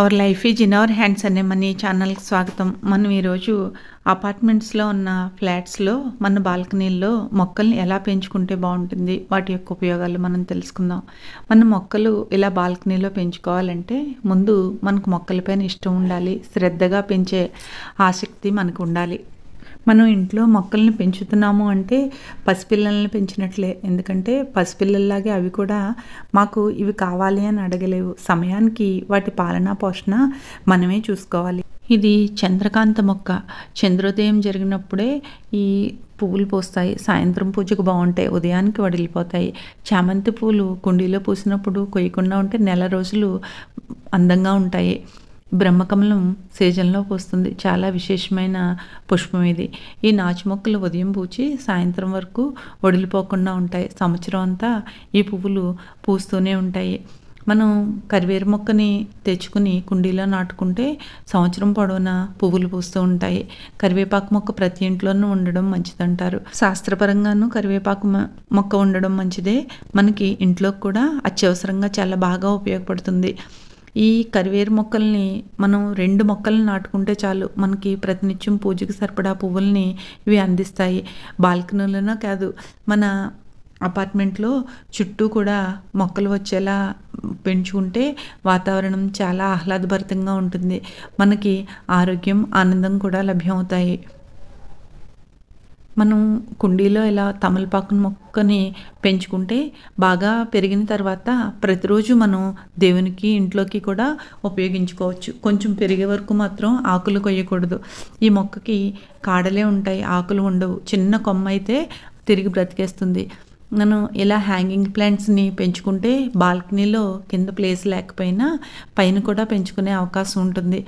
hour life is in our hands అనే money ఛానల్కి స్వాగతం మనం ఈరోజు అపార్ట్మెంట్స్లో ఉన్న ఫ్లాట్స్లో మన బాల్కనీల్లో మొక్కల్ని ఎలా పెంచుకుంటే బాగుంటుంది వాటి యొక్క ఉపయోగాలు మనం తెలుసుకుందాం మన మొక్కలు ఇలా బాల్కనీలో పెంచుకోవాలంటే ముందు మనకు మొక్కలపైన ఇష్టం ఉండాలి శ్రద్ధగా పెంచే ఆసక్తి మనకు ఉండాలి మనం ఇంట్లో మొక్కల్ని పెంచుతున్నాము అంటే పసిపిల్లల్ని పెంచినట్లే ఎందుకంటే పసిపిల్లల్లాగే అవి కూడా మాకు ఇవి కావాలి అని అడగలేవు సమయానికి వాటి పాలన పోషణ మనమే చూసుకోవాలి ఇది చంద్రకాంత మొక్క చంద్రోదయం జరిగినప్పుడే ఈ పువ్వులు పోస్తాయి సాయంత్రం పూజకు బాగుంటాయి ఉదయానికి వడిలిపోతాయి చామంతి పూలు కుండీలో పూసినప్పుడు కొయ్యకుండా ఉంటే నెల రోజులు అందంగా ఉంటాయి బ్రహ్మకమలం సీజన్లోకి వస్తుంది చాలా విశేషమైన పుష్పం ఇది ఈ నాచు మొక్కలు ఉదయం పూచి సాయంత్రం వరకు వడిలిపోకుండా ఉంటాయి సంవత్సరం అంతా ఈ పువ్వులు పూస్తూనే ఉంటాయి మనం కరివేరు మొక్కని తెచ్చుకుని కుండీలో నాటుకుంటే సంవత్సరం పొడవునా పువ్వులు పూస్తూ ఉంటాయి కరివేపాకు మొక్క ప్రతి ఇంట్లోనూ ఉండడం మంచిదంటారు శాస్త్రపరంగాను కరివేపాకు మొక్క ఉండడం మంచిదే మనకి ఇంట్లో కూడా అత్యవసరంగా చాలా బాగా ఉపయోగపడుతుంది ఈ కరివేరు మొక్కల్ని మనం రెండు మొక్కలను నాటుకుంటే చాలు మనకి ప్రతినిత్యం పూజకి సరిపడా పువ్వుల్ని ఇవి అందిస్తాయి బాల్కనీలోనో కాదు మన అపార్ట్మెంట్లో చుట్టూ కూడా మొక్కలు వచ్చేలా పెంచుకుంటే వాతావరణం చాలా ఆహ్లాదభరితంగా ఉంటుంది మనకి ఆరోగ్యం ఆనందం కూడా లభ్యమవుతాయి మనం కుండీలో ఇలా తమలపాకు మొక్కని పెంచుకుంటే బాగా పెరిగిన తర్వాత ప్రతిరోజు మనం దేవునికి ఇంట్లోకి కూడా ఉపయోగించుకోవచ్చు కొంచెం పెరిగే వరకు మాత్రం ఆకులు కొయ్యకూడదు ఈ మొక్కకి కాడలే ఉంటాయి ఆకులు ఉండవు చిన్న కొమ్మ అయితే తిరిగి బ్రతికేస్తుంది మనం ఇలా హ్యాంగింగ్ ప్లాంట్స్ని పెంచుకుంటే బాల్కనీలో కింద ప్లేస్ లేకపోయినా పైన కూడా పెంచుకునే అవకాశం ఉంటుంది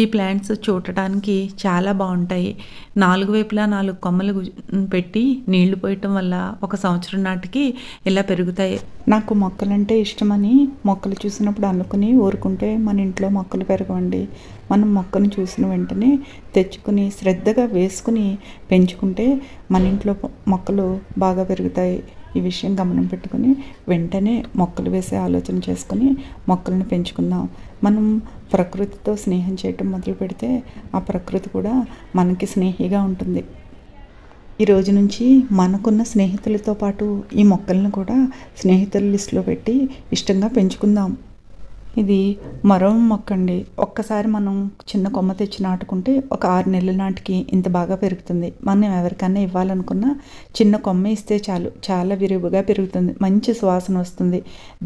ఈ ప్లాంట్స్ చూడటానికి చాలా బాగుంటాయి నాలుగు వైపులా నాలుగు కొమ్మలు పెట్టి నీళ్లు పోయటం వల్ల ఒక సంవత్సరం నాటికి ఇలా పెరుగుతాయి నాకు మొక్కలంటే ఇష్టమని మొక్కలు చూసినప్పుడు అనుకుని ఊరుకుంటే మన ఇంట్లో మొక్కలు పెరగవండి మనం మొక్కను చూసిన వెంటనే తెచ్చుకుని శ్రద్ధగా వేసుకుని పెంచుకుంటే మన ఇంట్లో మొక్కలు బాగా పెరుగుతాయి ఈ విషయం గమనం పెట్టుకుని వెంటనే మొక్కలు వేసే ఆలోచన చేసుకుని మొక్కలను పెంచుకుందాం మనం ప్రకృతితో స్నేహం చేయటం మొదలు పెడితే ఆ ప్రకృతి కూడా మనకి స్నేహిగా ఉంటుంది ఈ రోజు నుంచి మనకున్న స్నేహితులతో పాటు ఈ మొక్కలను కూడా స్నేహితుల లిస్టులో పెట్టి ఇష్టంగా పెంచుకుందాం ఇది మరో మొక్క అండి ఒక్కసారి మనం చిన్న కొమ్మ తెచ్చి నాటుకుంటే ఒక ఆరు నెలల నాటికి ఇంత బాగా పెరుగుతుంది మనం ఎవరికైనా ఇవ్వాలనుకున్నా చిన్న కొమ్మ ఇస్తే చాలు చాలా విరివిగా పెరుగుతుంది మంచి సువాసన వస్తుంది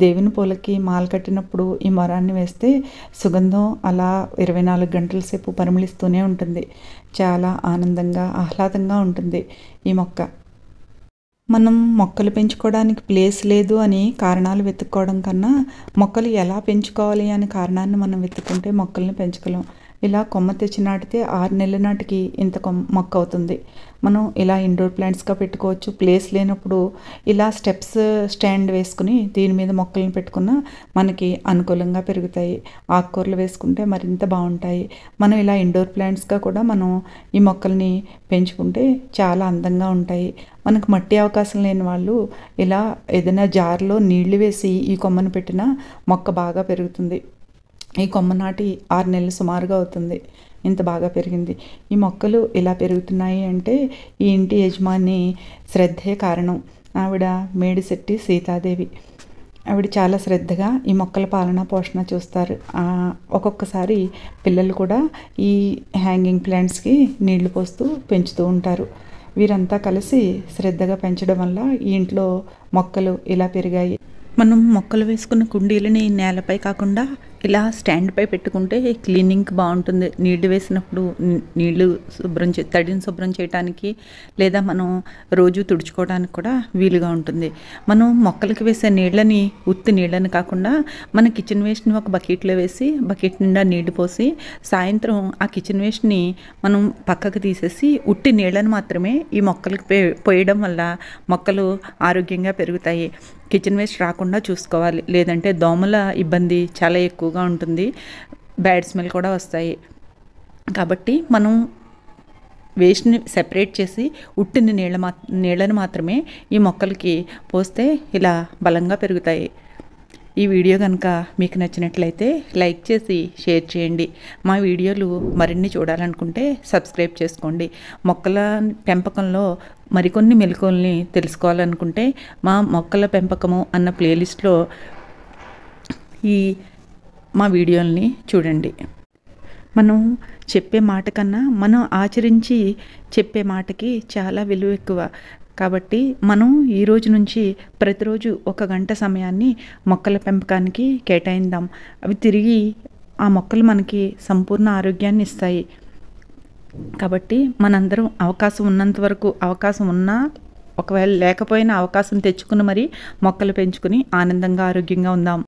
దేవుని పూలకి మాల కట్టినప్పుడు ఈ మొరాన్ని వేస్తే సుగంధం అలా ఇరవై నాలుగు గంటల సేపు పరిమళిస్తూనే ఉంటుంది చాలా ఆనందంగా ఆహ్లాదంగా ఉంటుంది ఈ మొక్క మనం మొక్కలు పెంచుకోవడానికి ప్లేస్ లేదు అని కారణాలు వెతుక్కోవడం కన్నా మొక్కలు ఎలా పెంచుకోవాలి అనే కారణాన్ని మనం వెతుక్కుంటే మొక్కల్ని పెంచగలం ఇలా కొమ్మ తెచ్చి నాటితే ఆరు నెలల నాటికి ఇంత కొమ్మ మొక్క అవుతుంది మనం ఇలా ఇండోర్ ప్లాంట్స్గా పెట్టుకోవచ్చు ప్లేస్ లేనప్పుడు ఇలా స్టెప్స్ స్టాండ్ వేసుకుని దీని మీద మొక్కలను పెట్టుకున్న మనకి అనుకూలంగా పెరుగుతాయి ఆకుకూరలు వేసుకుంటే మరింత బాగుంటాయి మనం ఇలా ఇండోర్ ప్లాంట్స్గా కూడా మనం ఈ మొక్కల్ని పెంచుకుంటే చాలా అందంగా ఉంటాయి మనకు మట్టి అవకాశం లేని వాళ్ళు ఇలా ఏదైనా జార్లో నీళ్లు వేసి ఈ కొమ్మను పెట్టినా మొక్క బాగా పెరుగుతుంది ఈ కొమ్మ నాటి ఆరు నెలలు సుమారుగా అవుతుంది ఇంత బాగా పెరిగింది ఈ మొక్కలు ఇలా పెరుగుతున్నాయి అంటే ఈ ఇంటి యజమాని శ్రద్ధే కారణం ఆవిడ మేడిశెట్టి సీతాదేవి ఆవిడ చాలా శ్రద్ధగా ఈ మొక్కల పాలన పోషణ చూస్తారు ఒక్కొక్కసారి పిల్లలు కూడా ఈ హ్యాంగింగ్ ప్లాంట్స్కి నీళ్లు పోస్తూ పెంచుతూ ఉంటారు వీరంతా కలిసి శ్రద్ధగా పెంచడం వల్ల ఈ ఇంట్లో మొక్కలు ఇలా పెరిగాయి మనం మొక్కలు వేసుకున్న కుండీలని నేలపై కాకుండా ఇలా స్టాండ్పై పెట్టుకుంటే క్లీనింగ్ బాగుంటుంది నీళ్లు వేసినప్పుడు నీళ్లు శుభ్రం చే తడిని శుభ్రం చేయడానికి లేదా మనం రోజు తుడుచుకోవడానికి కూడా వీలుగా ఉంటుంది మనం మొక్కలకి వేసే నీళ్ళని ఉత్తి నీళ్ళని కాకుండా మన కిచెన్ వేస్ట్ని ఒక బకెట్లో వేసి బకెట్ నిండా నీళ్లు పోసి సాయంత్రం ఆ కిచెన్ వేస్ట్ని మనం పక్కకు తీసేసి ఉట్టి నీళ్ళని మాత్రమే ఈ మొక్కలకి పోయడం వల్ల మొక్కలు ఆరోగ్యంగా పెరుగుతాయి కిచెన్ వేస్ట్ రాకుండా చూసుకోవాలి లేదంటే దోమల ఇబ్బంది చాలా ఎక్కువ ఎక్కువగా ఉంటుంది బ్యాడ్ స్మెల్ కూడా వస్తాయి కాబట్టి మనం వేస్ట్ని సెపరేట్ చేసి ఉట్టిన నీళ్ళ మా నీళ్ళను మాత్రమే ఈ మొక్కలకి పోస్తే ఇలా బలంగా పెరుగుతాయి ఈ వీడియో కనుక మీకు నచ్చినట్లయితే లైక్ చేసి షేర్ చేయండి మా వీడియోలు మరిన్ని చూడాలనుకుంటే సబ్స్క్రైబ్ చేసుకోండి మొక్కల పెంపకంలో మరికొన్ని మెలకువల్ని తెలుసుకోవాలనుకుంటే మా మొక్కల పెంపకము అన్న ప్లేలిస్ట్లో ఈ మా వీడియోల్ని చూడండి మనం చెప్పే మాట కన్నా మనం ఆచరించి చెప్పే మాటకి చాలా విలువ ఎక్కువ కాబట్టి మనం ఈ రోజు నుంచి ప్రతిరోజు ఒక గంట సమయాన్ని మొక్కల పెంపకానికి కేటాయిందాం అవి తిరిగి ఆ మొక్కలు మనకి సంపూర్ణ ఆరోగ్యాన్ని ఇస్తాయి కాబట్టి మనందరం అవకాశం ఉన్నంత వరకు అవకాశం ఉన్నా ఒకవేళ లేకపోయినా అవకాశం తెచ్చుకుని మరి మొక్కలు పెంచుకుని ఆనందంగా ఆరోగ్యంగా ఉందాం